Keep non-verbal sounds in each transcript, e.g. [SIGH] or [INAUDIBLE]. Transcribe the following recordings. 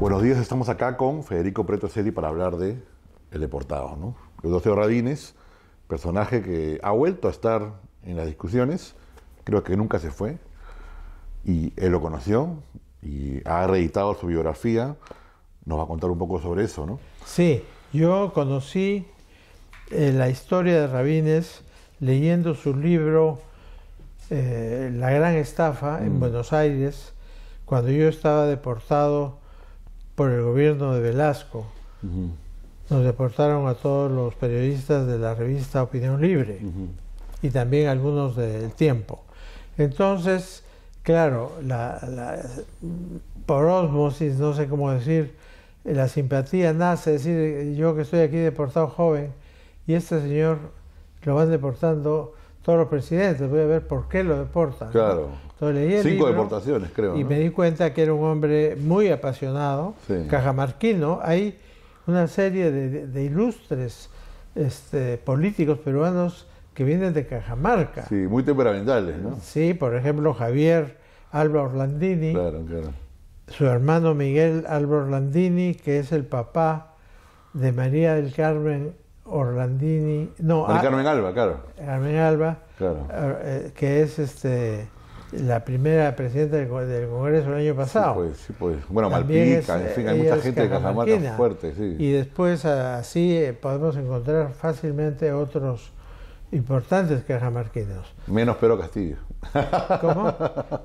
Buenos días, estamos acá con Federico Preto para hablar de El Deportado, ¿no? Eudosio Rabines, personaje que ha vuelto a estar en las discusiones, creo que nunca se fue, y él lo conoció, y ha reeditado su biografía, nos va a contar un poco sobre eso, ¿no? Sí, yo conocí eh, la historia de Rabines leyendo su libro eh, La Gran Estafa en mm. Buenos Aires, cuando yo estaba deportado por el gobierno de Velasco. Nos deportaron a todos los periodistas de la revista Opinión Libre y también algunos del Tiempo. Entonces, claro, por osmosis, no sé cómo decir, la simpatía nace, es decir, yo que estoy aquí deportado joven y este señor lo van deportando todos los presidentes, voy a ver por qué lo deportan. Claro. Cinco deportaciones, creo. Y me di cuenta que era un hombre muy apasionado, cajamarquino. Hay una serie de, ilustres este, políticos peruanos que vienen de Cajamarca. Sí, muy temperamentales, ¿no? Sí, por ejemplo, Javier Alba Orlandini. Claro, claro. Su hermano Miguel Alba Orlandini, que es el papá de María del Carmen Orlandini, no, ah, Carmen Alba, claro. Carmen Alba, eh, que es este la primera presidenta del, Congreso el año pasado. pues, sí, pues. Bueno, Malpica, en fin, eh, hay mucha gente de Cajamarca fuerte, sí. Y después así eh, podemos encontrar fácilmente otros importantes cajamarquinos. Menos Pedro Castillo. ¿Cómo?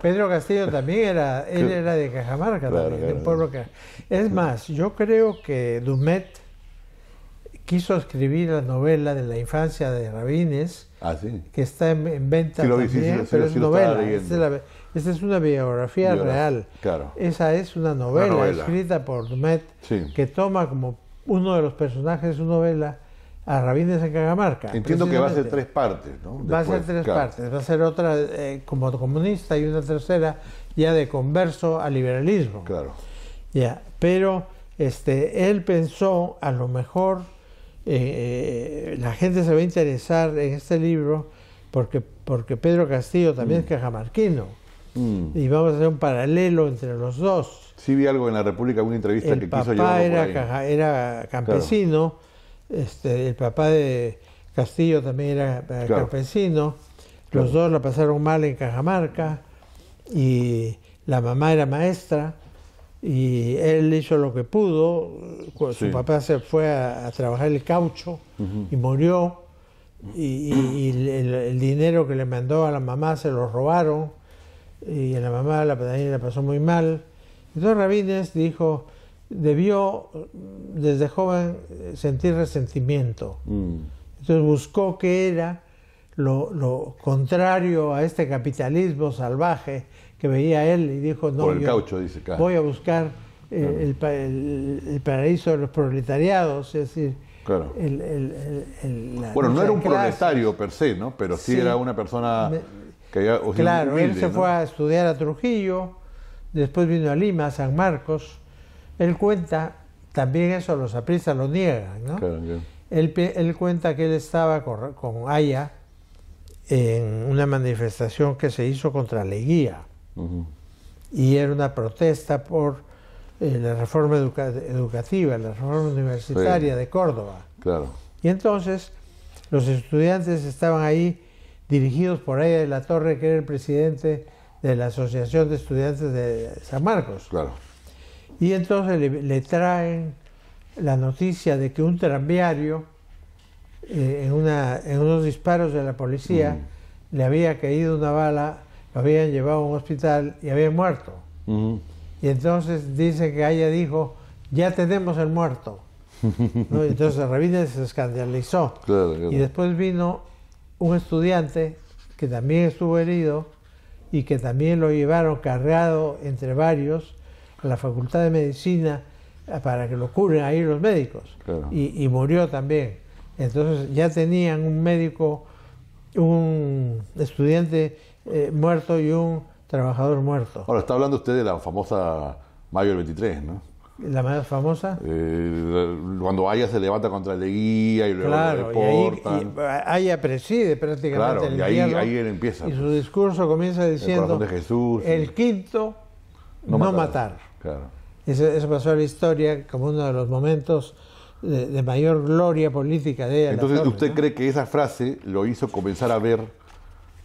Pedro Castillo también era, él era de Cajamarca, también, que... Es más, yo creo que Dumet quiso escribir la novela de la infancia de Rabines, ah, que está en, venta es novela. Esta es, una biografía, real. Claro. Esa es una novela, escrita por Dumet, que toma como uno de los personajes de su novela a Rabines en Cagamarca. Entiendo que va a ser tres partes, ¿no? va a ser tres partes, va a ser otra eh, como comunista y una tercera ya de converso al liberalismo. Claro. Ya, pero este, él pensó a lo mejor eh, la gente se va a interesar en este libro porque, porque Pedro Castillo también es mm. cajamarquino. Mm. Y vamos a hacer un paralelo entre los dos. Sí vi algo en la República, una entrevista que papá quiso llevar era, papá era campesino, este, el papá de Castillo también era eh, campesino, los dos la pasaron mal en Cajamarca y la mamá era maestra y él hizo lo que pudo. Su papá se fue a, trabajar el caucho y murió. Y, el, dinero que le mandó a la mamá se lo robaron. Y a la mamá la la pasó muy mal. Entonces Rabines dijo, debió desde joven sentir resentimiento. Mm. Entonces buscó qué era lo, contrario a este capitalismo salvaje que veía él y dijo, no, voy a buscar eh, el, paraíso de los proletariados, es decir, el, bueno, no era un proletario per se, ¿no? pero sí, era una persona que Claro, él se fue a estudiar a Trujillo, después vino a Lima, a San Marcos, él cuenta, también eso los apristas lo niegan, ¿no? Él, él, cuenta que él estaba con, con Aya en una manifestación que se hizo contra Leguía y era una protesta por eh, la reforma educativa, la reforma universitaria de Córdoba. Claro. Y entonces los estudiantes estaban ahí dirigidos por ella de la Torre, que era el presidente de la Asociación de Estudiantes de San Marcos. Claro. Y entonces le, traen la noticia de que un tranviario, eh, en, unos disparos de la policía, mm. le había caído una bala lo habían llevado a un hospital y había muerto. Y entonces dice que ella dijo, ya tenemos el muerto. [LAUGHS] Entonces Rabines se escandalizó. Y después vino un estudiante que también estuvo herido y que también lo llevaron cargado entre varios a la Facultad de Medicina para que lo curen ahí los médicos. y, murió también. Entonces ya tenían un médico, un estudiante eh, muerto y un trabajador muerto. Ahora, está hablando usted de la famosa mayo del 23, ¿no? La más famosa. Eh, cuando Haya se levanta contra Leguía y luego claro, deportan. Haya ah, preside prácticamente y ahí, él empieza. Y su pues. discurso comienza diciendo: El, el quinto, no, matar. Claro. Eso, pasó a la historia como uno de los momentos de, mayor gloria política de ella. Entonces, ¿usted cree que esa frase lo hizo comenzar a ver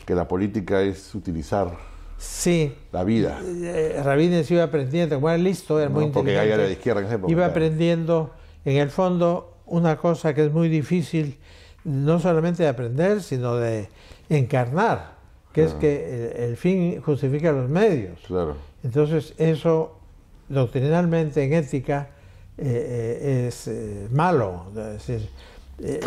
que la política es utilizar sí. la vida. Eh, eh, Rabínez iba aprendiendo, como era listo, era muy inteligente. Porque era de izquierda Iba aprendiendo, en el fondo, una cosa que es muy difícil, no solamente de aprender, sino de encarnar, que es ah. que el, fin justifica los medios. Claro. Entonces, eso doctrinalmente en ética eh, es malo. Es decir, eh,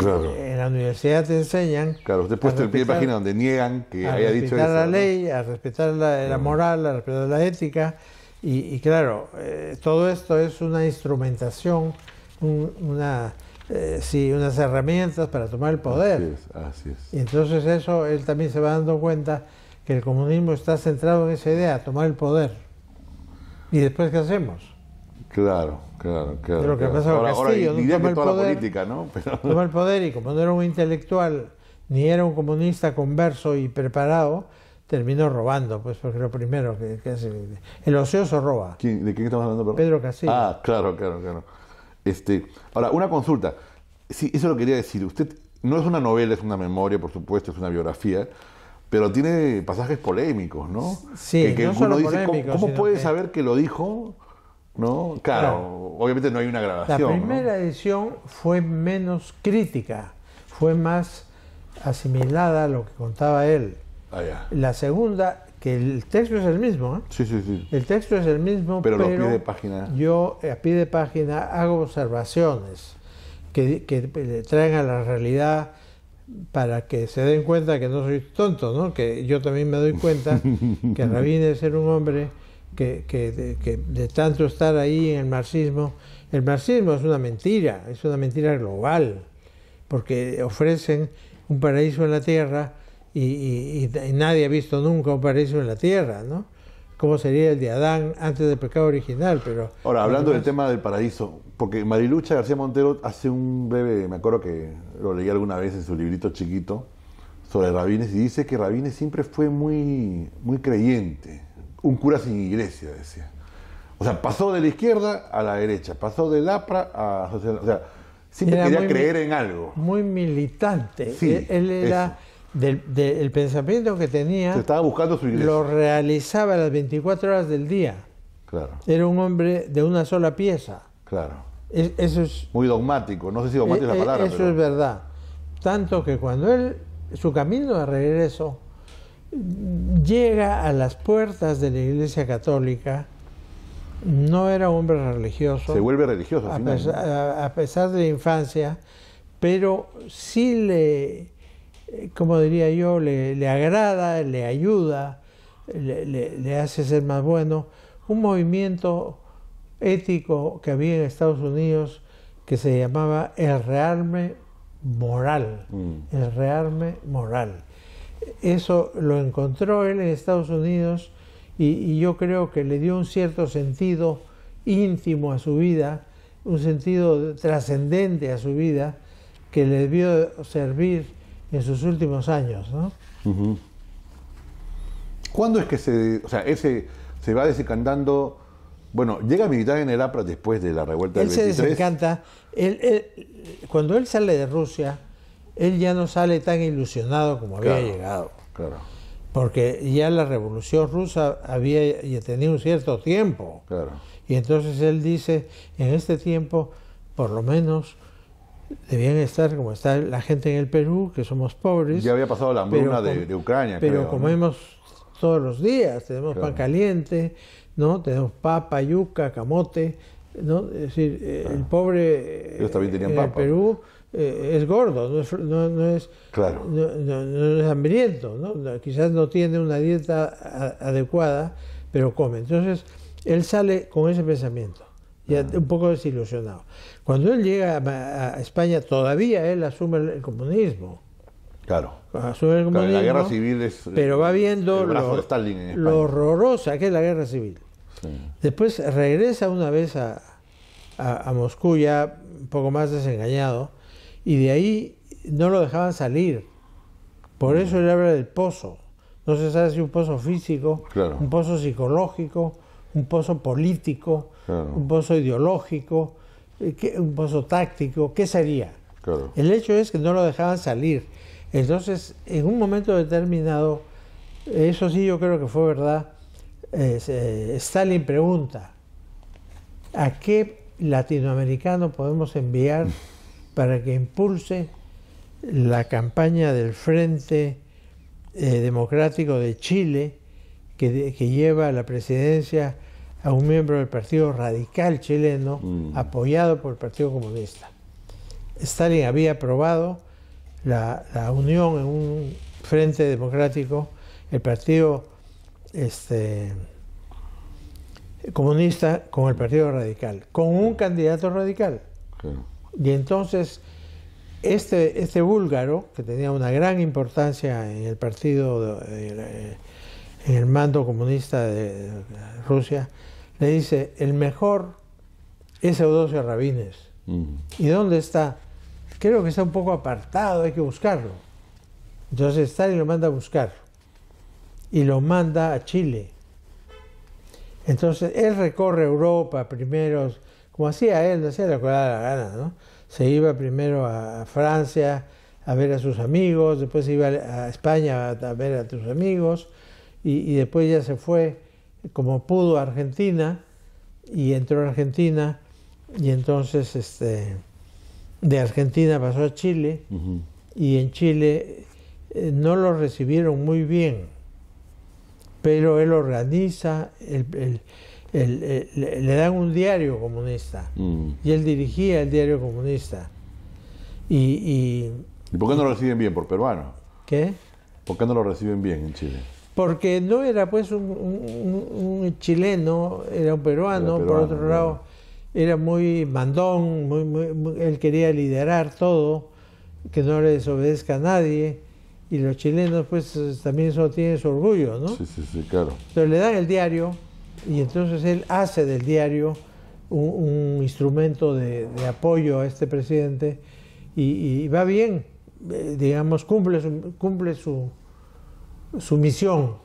en la universidad te enseñan. Claro, usted puesto el pie página donde niegan que haya dicho A respetar la ley, a respetar la, moral, a respetar la ética. Y, claro, eh, todo esto es una instrumentación, una, eh, sí, unas herramientas para tomar el poder. Y entonces, eso él también se va dando cuenta que el comunismo está centrado en esa idea, tomar el poder. ¿Y después qué hacemos? Claro, claro, claro. Pero que claro. Pasó ahora, Castillo, ahora, diría que toda la política, ¿no? [LAUGHS] Pero... el poder y como no era un intelectual ni era un comunista converso y preparado, terminó robando, pues porque lo primero que, hace, el ocioso roba. ¿De quién estamos hablando? Pedro Castillo. Ah, claro, claro, claro. Este, ahora, una consulta. Sí, eso lo quería decir. Usted no es una novela, es una memoria, por supuesto, es una biografía, pero tiene pasajes polémicos, ¿no? Sí, que, no son solo polémicos, ¿cómo, puede saber que lo dijo ¿no? Claro, obviamente no hay una grabación. La primera edición fue menos crítica, fue más asimilada a lo que contaba él. Ah, la segunda, que el texto es el mismo, ¿eh? Sí, sí, sí. El texto es el mismo, pero, página. yo a pie de página hago observaciones que, que traen a la realidad para que se den cuenta que no soy tonto, ¿no? Que yo también me doy cuenta [LAUGHS] que Rabin es un hombre que, de, tanto estar ahí en el marxismo, el marxismo es una mentira, es una mentira global, porque ofrecen un paraíso en la tierra y, nadie ha visto nunca un paraíso en la tierra, ¿no? Como sería el de Adán antes del pecado original, pero... Ahora, hablando del tema del paraíso, porque Marilucha García Montero hace un breve, me acuerdo que lo leí alguna vez en su librito chiquito, sobre Rabines, y dice que Rabines siempre fue muy, muy creyente, un cura sin iglesia, decía. O sea, pasó de la izquierda a la derecha, pasó del APRA a... O sea, siempre quería creer en algo. Muy militante. él, era... Del, pensamiento que tenía... estaba buscando su iglesia. Lo realizaba las 24 horas del día. Claro. Era un hombre de una sola pieza. Claro. eso es... Muy dogmático. No sé si dogmático es, la eh, eh, palabra. Eso es verdad. Tanto que cuando él... Su camino de regreso llega a las puertas de la Iglesia Católica, no era hombre religioso. Se vuelve religioso, a, pesar, de la infancia, pero sí le, como diría yo, le, agrada, le ayuda, le, hace ser más bueno. Un movimiento ético que había en Estados Unidos que se llamaba el rearme moral, mm. el rearme moral eso lo encontró él en Estados Unidos y, yo creo que le dio un cierto sentido íntimo a su vida, un sentido trascendente a su vida que le debió servir en sus últimos años. ¿no? ¿Cuándo es que se, o sea, ese, se va desencantando Bueno, llega a militar en el APRA después de la revuelta él del Él se desencanta. él, cuando él sale de Rusia, él ya no sale tan ilusionado como había llegado. Claro. Porque ya la revolución rusa había tenido un cierto tiempo. Claro. Y entonces él dice, en este tiempo, por lo menos, debían estar como está la gente en el Perú, que somos pobres. Ya había pasado la hambruna de, de, Ucrania. Pero comemos todos los días, tenemos pan caliente, ¿no? tenemos papa, yuca, camote. ¿no? Es decir, eh, el pobre Ellos también eh, en el Perú eh, es gordo, no es, no, es, claro. no, es hambriento, quizás no tiene una dieta adecuada, pero come. Entonces, él sale con ese pensamiento, ya ah. un poco desilusionado. Cuando él llega a, España, todavía él asume el, comunismo. Claro. la guerra civil es. Pero va viendo lo, horrorosa que es la guerra civil. Después regresa una vez a, a Moscú, ya un poco más desengañado y de ahí no lo dejaban salir. Por eso él habla del pozo. No se sabe si un pozo físico, un pozo psicológico, un pozo político, un pozo ideológico, eh, un pozo táctico, ¿qué sería? El hecho es que no lo dejaban salir. Entonces, en un momento determinado, eso sí yo creo que fue verdad, eh, Stalin pregunta, ¿a qué latinoamericano podemos enviar para que impulse la campaña del Frente eh, Democrático de Chile, que, lleva a la presidencia a un miembro del Partido Radical chileno, mm. apoyado por el Partido Comunista. Stalin había aprobado la, unión en un Frente Democrático, el Partido este, Comunista con el Partido Radical, con un candidato radical. Y entonces este, este, búlgaro, que tenía una gran importancia en el partido, en el mando comunista de Rusia, le dice, el mejor es Eudosio Rabines. Mm. ¿Y dónde está? Creo que está un poco apartado, hay que buscarlo. Entonces Stalin lo manda a buscar y lo manda a Chile. Entonces él recorre Europa primero, como hacía él, hacía lo le la gana, ¿no? Se iba primero a Francia a ver a sus amigos, después se iba a España a ver a sus amigos y, después ya se fue como pudo a Argentina y entró a Argentina y entonces este, de Argentina pasó a Chile y en Chile eh, no lo recibieron muy bien, pero él organiza el le dan un diario comunista mm. y él dirigía el diario comunista. Y, por qué no lo reciben bien? ¿Por peruano? ¿Qué? ¿Por qué no lo reciben bien en Chile? Porque no era pues un, chileno, era un peruano, por otro lado, era muy mandón, muy, él quería liderar todo, que no le desobedezca a nadie y los chilenos pues también solo tienen su orgullo, ¿no? Sí, sí, sí, claro. Entonces le dan el diario y entonces él hace del diario un, instrumento de, apoyo a este presidente y, va bien, eh, digamos, cumple su, cumple su, su misión.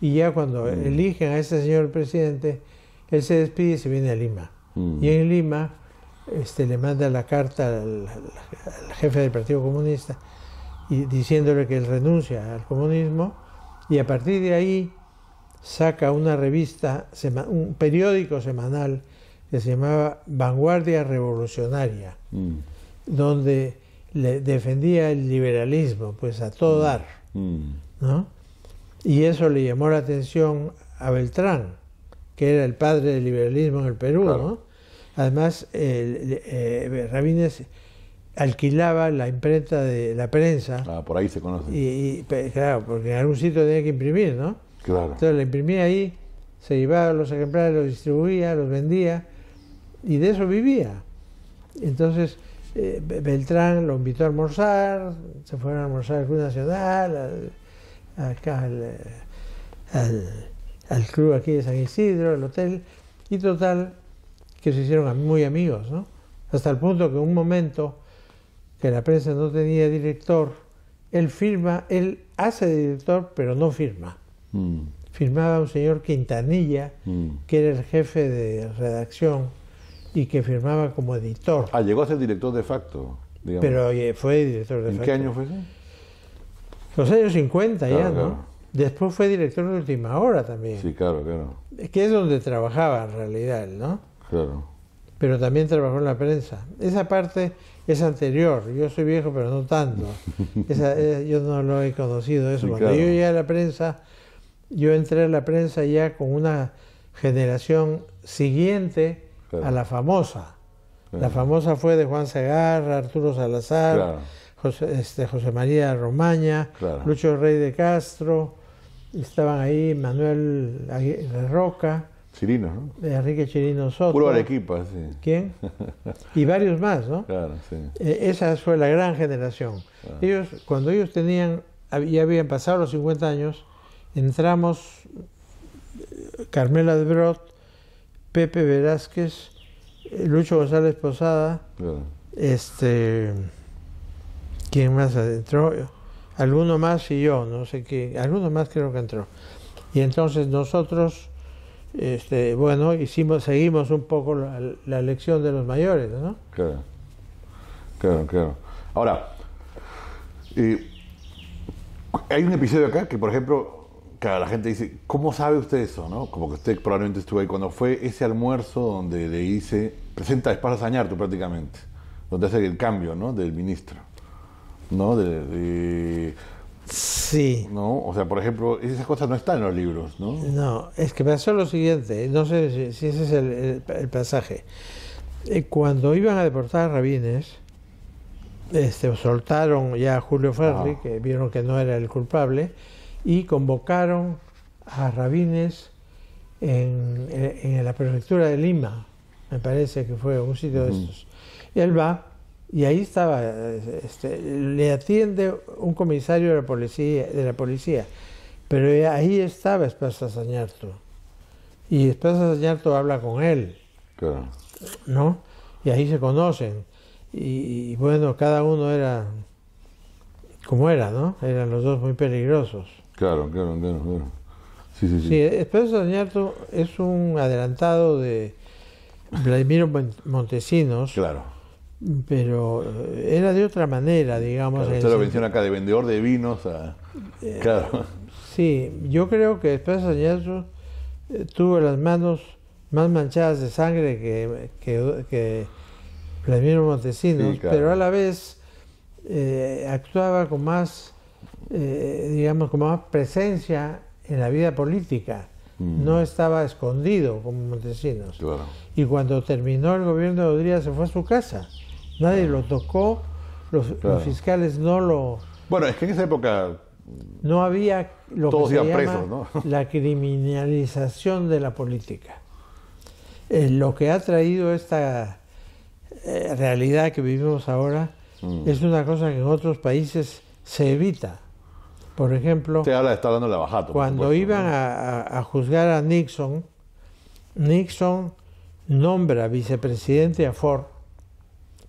Y ya cuando mm. eligen a este señor presidente, él se despide y se viene a Lima. Mm. Y en Lima este, le manda la carta al, jefe del Partido Comunista y, diciéndole que él renuncia al comunismo y a partir de ahí saca una revista, un periódico semanal que se llamaba Vanguardia Revolucionaria, mm. donde le defendía el liberalismo, pues a todo mm. dar, mm. ¿no? Y eso le llamó la atención a Beltrán, que era el padre del liberalismo en el Perú, ¿no? Además, eh, Rabines alquilaba la imprenta de la prensa. Ah, por ahí se conoce. Y, claro, porque en algún sitio tenía que imprimir, ¿no? Entonces la imprimía ahí, se llevaba los ejemplares, los distribuía, los vendía y de eso vivía. Entonces eh, Beltrán lo invitó a almorzar, se fueron a almorzar al Club Nacional, al, al, club aquí de San Isidro, al hotel, y total que se hicieron muy amigos, ¿no? Hasta el punto que un momento que la prensa no tenía director, él firma, él hace director, pero no firma. Mm. firmaba un señor Quintanilla, mm. que era el jefe de redacción y que firmaba como editor. Ah, llegó a ser director de facto, Pero fue director de facto. qué año fue eso? Los años 50 ya, ¿no? Después fue director de Última Hora también. Sí, claro, claro. Que es donde trabajaba en realidad, ¿no? Claro. Pero también trabajó en la prensa. Esa parte es anterior. Yo soy viejo, pero no tanto. [LAUGHS] Eh, yo no lo he conocido eso. yo llegué a la prensa, yo entré a la prensa ya con una generación siguiente a la famosa. La famosa fue de Juan Segarra, Arturo Salazar, este, José, María Romaña, Lucho Rey de Castro, estaban ahí Manuel Roca. Enrique Chirino Soto. Puro Arequipa, ¿Quién? [LAUGHS] Y varios más, ¿no? Claro, sí. E, esa fue la gran generación. Ellos, cuando ellos tenían, ya habían pasado los 50 años, entramos Carmela de Brot, Pepe Velázquez, Lucho González Posada, este quién más entró, alguno más y yo, no sé qué, alguno más creo que entró. Y entonces nosotros, este, bueno, hicimos, seguimos un poco la, elección lección de los mayores, ¿no? Claro, claro, claro. Ahora, eh, hay un episodio acá que, por ejemplo, claro, la gente dice, ¿cómo sabe usted eso? ¿no? Como que usted probablemente estuvo ahí cuando fue ese almuerzo donde le hice, presenta a tú prácticamente, donde hace el cambio ¿no? del ministro. ¿no? De, de, sí. ¿no? O sea, por ejemplo, esas cosas no están en los libros. No, no es que pasó lo siguiente, no sé si, ese es el, el, pasaje. Eh, cuando iban a deportar a Rabines, este, soltaron ya a Julio Ferri, que vieron que no era el culpable, y convocaron a rabines en, en, la prefectura de Lima, me parece que fue un sitio de estos. él va y ahí estaba, este, le atiende un comisario de la policía, de la policía pero ahí estaba Espasa Sañarto. Y Espasa Sañarto habla con él. Claro. ¿No? Y ahí se conocen. Y, y, bueno, cada uno era como era, ¿no? Eran los dos muy peligrosos. Claro, claro, claro. claro. Sí, sí, sí. sí Esperanza es un adelantado de Vladimiro Montesinos. Claro. Pero eh, era de otra manera, digamos. Claro, usted lo menciona acá, de vendedor de vinos a... Eh, claro. Sí, yo creo que Esperanza Doñarto eh, tuvo las manos más manchadas de sangre que, que, Vladimiro Montesinos, pero a la vez actuaba con más eh, digamos, como más presencia en la vida política. Mm. No estaba escondido como Montesinos. Y cuando terminó el gobierno de Odría se fue a su casa. Nadie lo tocó, los, fiscales no lo... Bueno, es que en esa época... No había lo que se llama [LAUGHS] la criminalización de la política. Eh, lo que ha traído esta eh, realidad que vivimos ahora mm. es una cosa que en otros países se evita. Por ejemplo, habla, está Cuando iban a, juzgar a Nixon, Nixon nombra vicepresidente a Ford,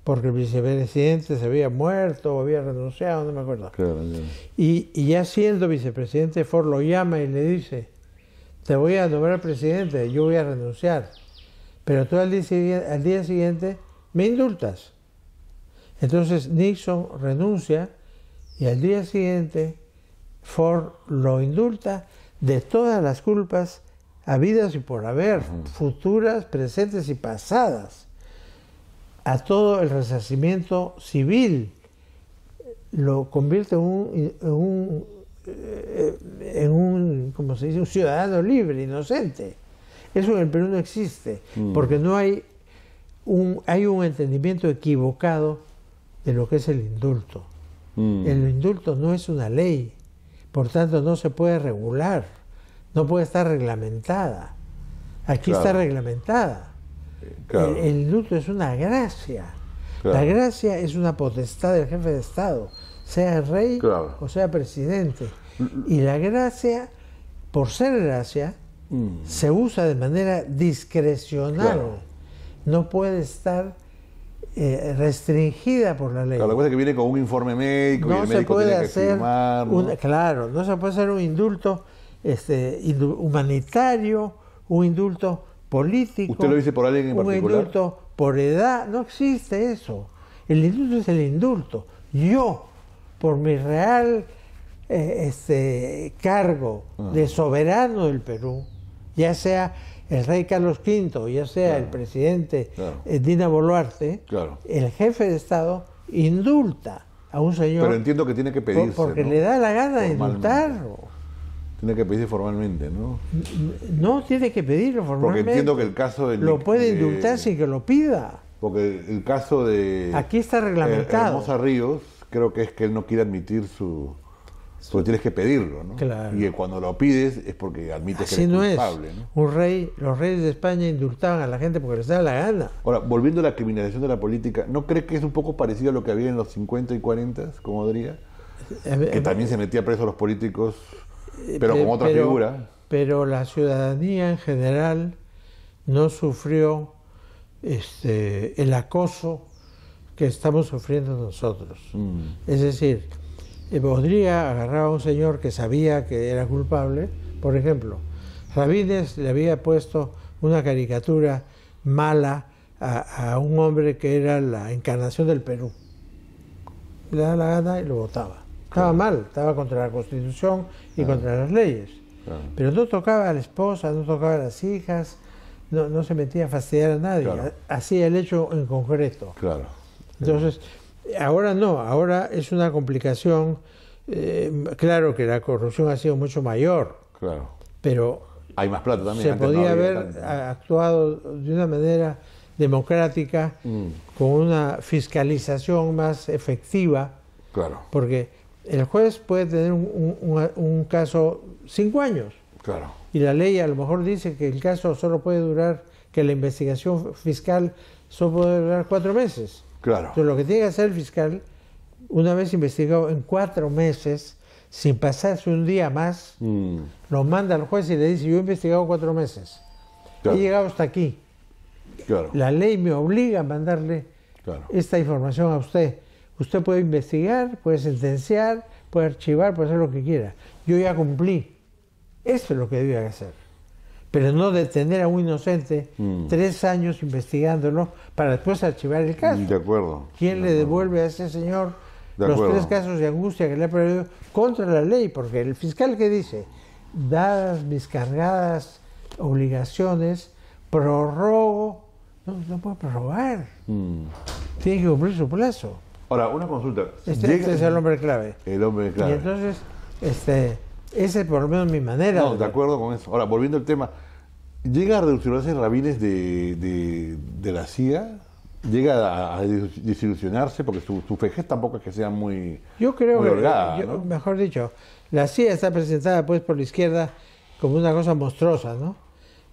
porque el vicepresidente se había muerto o había renunciado, no me acuerdo. Y, ya siendo vicepresidente, Ford lo llama y le dice, te voy a nombrar presidente, yo voy a renunciar. Pero tú al día, al día siguiente me indultas. Entonces Nixon renuncia y al día siguiente Ford lo indulta de todas las culpas habidas y por haber, futuras, presentes y pasadas, a todo el resarcimiento civil. Lo convierte en un, en un, eh, en como se dice, un ciudadano libre, inocente. Eso en el Perú no existe, mm. porque no hay un, hay un entendimiento equivocado de lo que es el indulto. Mm. El indulto no es una ley, por tanto, no se puede regular, no puede estar reglamentada. Aquí está reglamentada. Eh, el, luto es una gracia. La gracia es una potestad del jefe de Estado, sea rey o sea presidente. Mm, mm. Y la gracia, por ser gracia, mm. se usa de manera discrecional. No puede estar eh, restringida por la ley. la cosa que viene con un informe médico y el se puede hacer claro, no se puede hacer un indulto este, humanitario, un indulto político. ¿Usted lo dice por alguien en un particular? indulto por edad, no existe eso. El indulto es el indulto. Yo, por mi real eh, este, cargo de ah. soberano del Perú, ya sea el rey Carlos V, ya sea el presidente eh, Dina Boluarte, el jefe de Estado indulta a un señor. Pero entiendo que tiene que pedirse. Porque le da la gana de indultarlo. Tiene que pedirse formalmente, ¿no? No, tiene que pedirlo formalmente. Porque entiendo que el caso de... Lo puede indultar sin que lo pida. Porque el caso de. Aquí está eh, reglamentado. Hermosa Ríos, creo que es que él no quiere admitir su porque tienes que pedirlo, ¿no? Y cuando lo pides es porque admites que eres no culpable. Es. ¿no? Un rey, los reyes de España indultaban a la gente porque les daba la gana. Ahora, volviendo a la criminalización de la política, ¿no crees que es un poco parecido a lo que había en los 50 y 40, como diría? que también se metía preso a los políticos, eh, pero como con otra figura. Pero la ciudadanía en general no sufrió este, el acoso que estamos sufriendo nosotros. Mm. Es decir, podría agarrar a un señor que sabía que era culpable. Por ejemplo, Rabines le había puesto una caricatura mala a, un hombre que era la encarnación del Perú. Le daba la gana y lo votaba. Estaba mal, estaba contra la constitución y ah. contra las leyes. Ah. Pero no tocaba a la esposa, no tocaba a las hijas, no, se metía a fastidiar a nadie. Hacía el hecho en concreto. Claro. Entonces, Ahora no, ahora es una complicación. Eh, claro que la corrupción ha sido mucho mayor. Pero hay más plata también. Se podía haber actuado de una manera democrática, mm. con una fiscalización más efectiva. Porque el juez puede tener un, caso cinco años. Y la ley a lo mejor dice que el caso solo puede durar, que la investigación fiscal solo puede durar cuatro meses. Entonces, lo que tiene que hacer el fiscal, una vez investigado en cuatro meses, sin pasarse un día más, mm. lo manda al juez y le dice, yo he investigado cuatro meses, he llegado hasta aquí. La ley me obliga a mandarle esta información a usted. Usted puede investigar, puede sentenciar, puede archivar, puede hacer lo que quiera. Yo ya cumplí. Eso es lo que debía hacer pero no detener a un inocente mm. tres años investigándolo para después archivar el caso. De acuerdo. ¿Quién le devuelve a ese señor los tres casos de angustia que le ha perdido contra la ley? Porque el fiscal que dice, dadas mis cargadas obligaciones, prorrogo, no, no puedo prorrogar. Mm. Tiene que cumplir su plazo. Ahora, una consulta. este, este es el hombre clave. El hombre clave. Y entonces, este ese por lo menos mi manera. No, de, acuerdo con eso. Ahora, volviendo al tema, ¿llega a reducirse Rabines de, de, de, la CIA? ¿Llega a, a Porque su, su, tampoco es que sea muy. Yo creo que. Mejor dicho, la CIA está presentada pues por la izquierda como una cosa monstruosa, ¿no?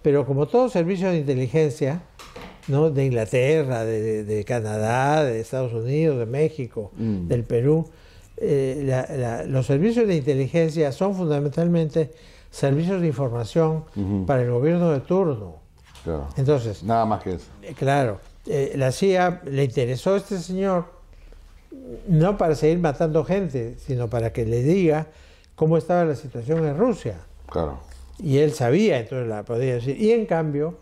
Pero como todo servicio de inteligencia, ¿no? De Inglaterra, de, Canadá, de Estados Unidos, de México, mm. del Perú eh, los servicios de inteligencia son fundamentalmente servicios de información para el gobierno de turno. Entonces, nada más que eso. Eh, claro, eh, la CIA le interesó a este señor no para seguir matando gente, sino para que le diga cómo estaba la situación en Rusia. Claro. Y él sabía, entonces la podía decir. Y en cambio,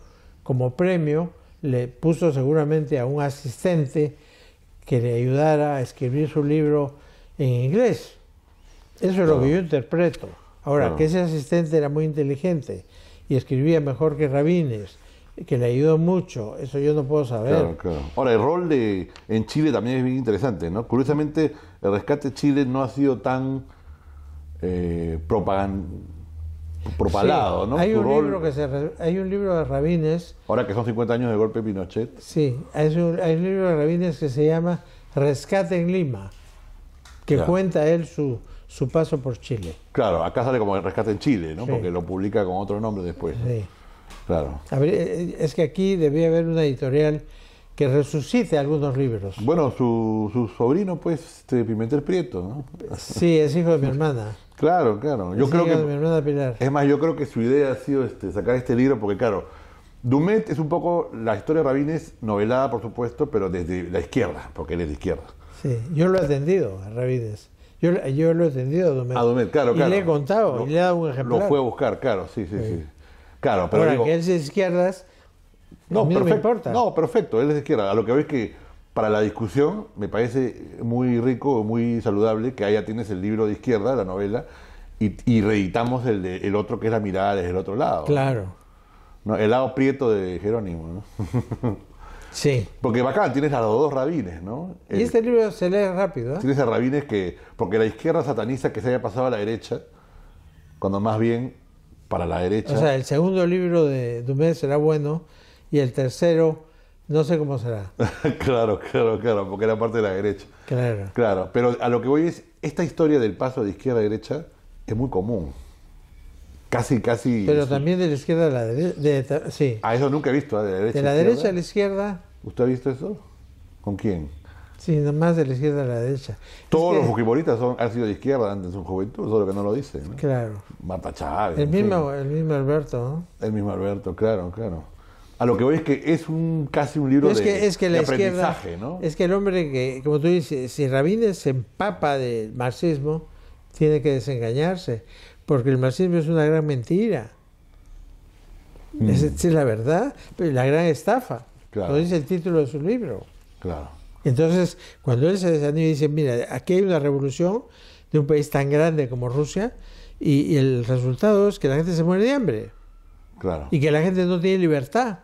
como premio, le puso seguramente a un asistente que le ayudara a escribir su libro en inglés. Eso es lo que yo interpreto. Ahora, que ese asistente era muy inteligente y escribía mejor que Rabines, que le ayudó mucho, eso yo no puedo saber. Ahora, el rol de, en Chile también es bien interesante, ¿no? Curiosamente, el rescate Chile no ha sido tan eh, ¿no? Hay un, libro que se hay un libro de Rabines. Ahora que son 50 años de golpe Pinochet. Sí, hay un, hay un libro de Rabines que se llama Rescate en Lima que cuenta él su, paso por Chile. Claro, acá sale como el rescate en Chile, ¿no? Porque lo publica con otro nombre después. Sí. Claro. Eh, eh, es que aquí debía haber una editorial que resucite algunos libros. Bueno, su, sobrino, pues, este Pimentel Prieto, ¿no? Sí, es hijo de mi hermana. [LAUGHS] Claro, claro. Yo es hijo de mi hermana Pilar. Es más, yo creo que su idea ha sido este, sacar este libro porque, claro, Dumet es un poco la historia de Rabines, novelada, por supuesto, pero desde la izquierda, porque él es de izquierda. Sí, yo lo he atendido a Ravides. Yo, lo he atendido a Dumet, Y le he contado, le he dado un ejemplo. Lo fue a buscar, claro, sí, sí, sí. Claro, pero que él es de izquierdas, no, no importa. No, perfecto, él es de izquierda. A lo que veis que para la discusión me parece muy rico, muy saludable que allá tienes el libro de izquierda, la novela, y, reeditamos el, otro que es la mirada desde el otro lado. Claro. No, el lado prieto de Jerónimo, ¿no? [LAUGHS] Sí. Porque bacán, tienes a los dos rabines, ¿no? y eh, este libro se lee rápido. ¿eh? Tienes a rabines que. Porque la izquierda sataniza que se haya pasado a la derecha, cuando más bien para la derecha. O sea, el segundo libro de Dumé será bueno y el tercero. No sé cómo será. [LAUGHS] claro, claro, claro, porque era parte de la derecha. Claro. Claro, pero a lo que voy es, esta historia del paso de izquierda a derecha es muy común. Casi, casi. Pero también de la izquierda a la derecha. sí. Ah, eso nunca he visto, ¿eh? de la derecha. De la derecha a la izquierda. ¿Usted ha visto eso? ¿Con quién? Sí, nomás de la izquierda a la derecha. Todos los fujimoristas son, han sido de izquierda antes de su juventud, solo que no lo dicen. Claro. Marta Chávez. El mismo, el mismo Alberto, El mismo Alberto, claro, claro. A lo que voy es que es un casi un libro es de, que, es que Es que el hombre que, como tú dices, si Rabines se empapa del marxismo, tiene que desengañarse porque el marxismo es una gran mentira. Mm. Es, la verdad, pero la gran estafa. Claro. Lo dice el título de su libro. Claro. Entonces, cuando él se desanima y dice, mira, aquí hay una revolución de un país tan grande como Rusia y, el resultado es que la gente se muere de hambre. Y que la gente no tiene libertad.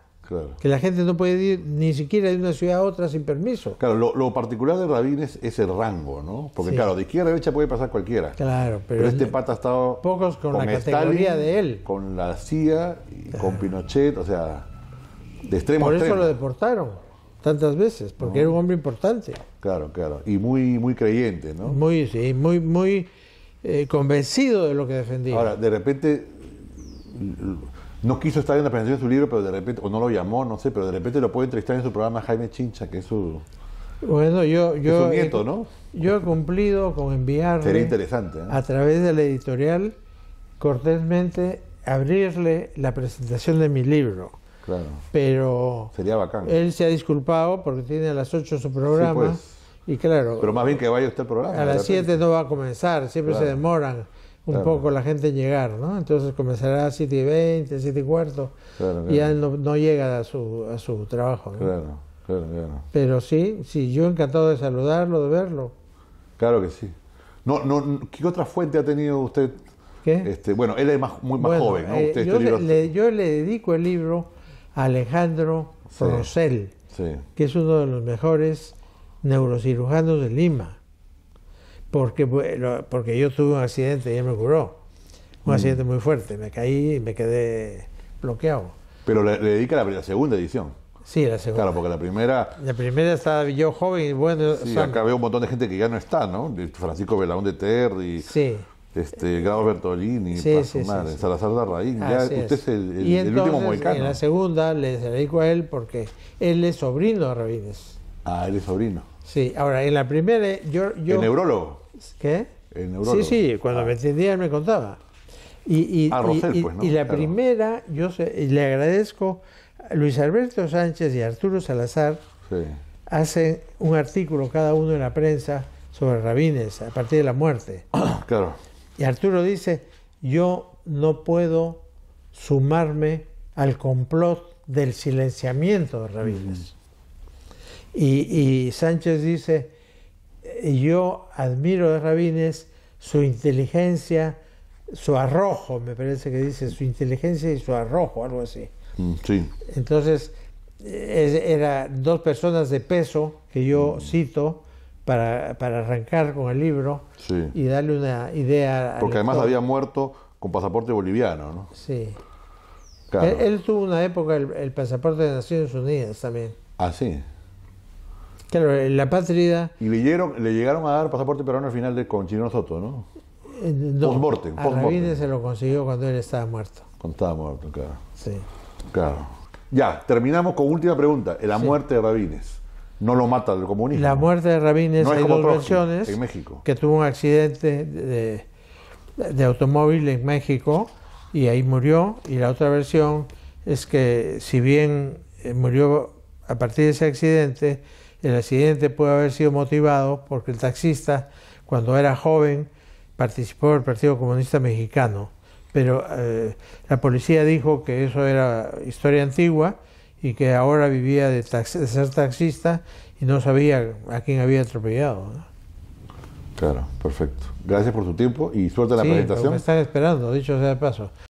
Que la gente no puede ir ni siquiera de una ciudad a otra sin permiso. Claro, lo, particular de Rabines es, el rango, ¿no? Porque claro, de izquierda a derecha puede pasar cualquiera. Claro, pero, este pata ha estado... Pocos con, la categoría de él. Con la CIA, con ah. Pinochet, o sea, de extremo Por eso lo deportaron tantas veces, porque era un hombre importante. Claro, claro, y muy, muy creyente, ¿no? Muy, sí, muy, muy eh, convencido de lo que defendía. Ahora, de repente no quiso estar en la presentación de su libro, pero de repente, o no lo llamó, no sé, pero de repente lo puede entrevistar en su programa Jaime Chincha, que es su. Bueno, yo. yo nieto, ¿no? Yo he cumplido con enviarle, Sería interesante. ¿eh? A través de la editorial, cortésmente, abrirle la presentación de mi libro. Claro. Pero. Sería bacán. Él se ha disculpado porque tiene a las 8 su programa. Pues. Y claro. Pero más bien que vaya usted al programa. A las 7 no va a comenzar, siempre se demoran un poco la gente llegar, ¿no? Entonces comenzará a 7 y 20, 7 y cuarto, y ya no, no, llega a su, a su trabajo. Claro, claro, claro. Pero sí, sí, yo encantado de saludarlo, de verlo. Claro que sí. No, no, ¿Qué otra fuente ha tenido usted? ¿Qué? Este, bueno, él es más, muy más joven, ¿no? Eh, yo, este le, yo, le, dedico el libro a Alejandro Rosel, que es uno de los mejores neurocirujanos de Lima porque, porque yo tuve un accidente y él me curó. Un mm. accidente muy fuerte, me caí y me quedé bloqueado. Pero le, dedica la, segunda edición. Sí, la segunda. Claro, porque la primera... La primera estaba yo joven y bueno... Sí, acá un montón de gente que ya no está, ¿no? Francisco Belaún de Terry. Sí este, Grado Bertolini, sí, sí, sí, Salazar de ya usted y En la segunda le dedico a él porque él es sobrino de Rabines. Ah, él es sobrino. Sí, ahora en la primera yo... yo el neurólogo. ¿Qué? Sí, sí, cuando ah. me entendía me contaba. Y, y, ah, pues, la primera, yo le agradezco, Luis Alberto Sánchez y Arturo Salazar hacen un artículo cada uno en la prensa sobre Rabines a partir de la muerte. [COUGHS] Claro. Y Arturo dice, yo no puedo sumarme al complot del silenciamiento de Rabines. Mm. y Sánchez dice, eh, yo admiro de Rabines su inteligencia, su arrojo, me parece que dice, su inteligencia y su arrojo, algo así. Mm, sí. Entonces, eh, era dos personas de peso que yo mm. cito para, para, arrancar con el libro y darle una idea. Porque además había muerto con pasaporte boliviano, ¿no? Sí. Él, tuvo una época el, pasaporte de Naciones Unidas también. Ah, sí. Claro, la patria. Y leyeron, le llegaron a dar pasaporte peruano al final de, con Chino Soto, ¿no? Eh, no, no post se lo consiguió cuando él estaba muerto. Cuando estaba muerto, claro. Sí. Claro. Ya, terminamos con última pregunta. La muerte de Rabines. No lo mata el comunismo. La muerte de Rabines hay dos versiones. En México. Que tuvo un accidente de automóvil en México y ahí murió. Y la otra versión es que si bien eh, murió a partir de ese accidente, el accidente puede haber sido motivado porque el taxista, cuando era joven, participó del Partido Comunista Mexicano. Pero eh, la policía dijo que eso era historia antigua y que ahora vivía de, ser taxista y no sabía a quién había atropellado. Claro, perfecto. Gracias por tu tiempo y suerte en la sí, presentación. Me están esperando, dicho sea de paso.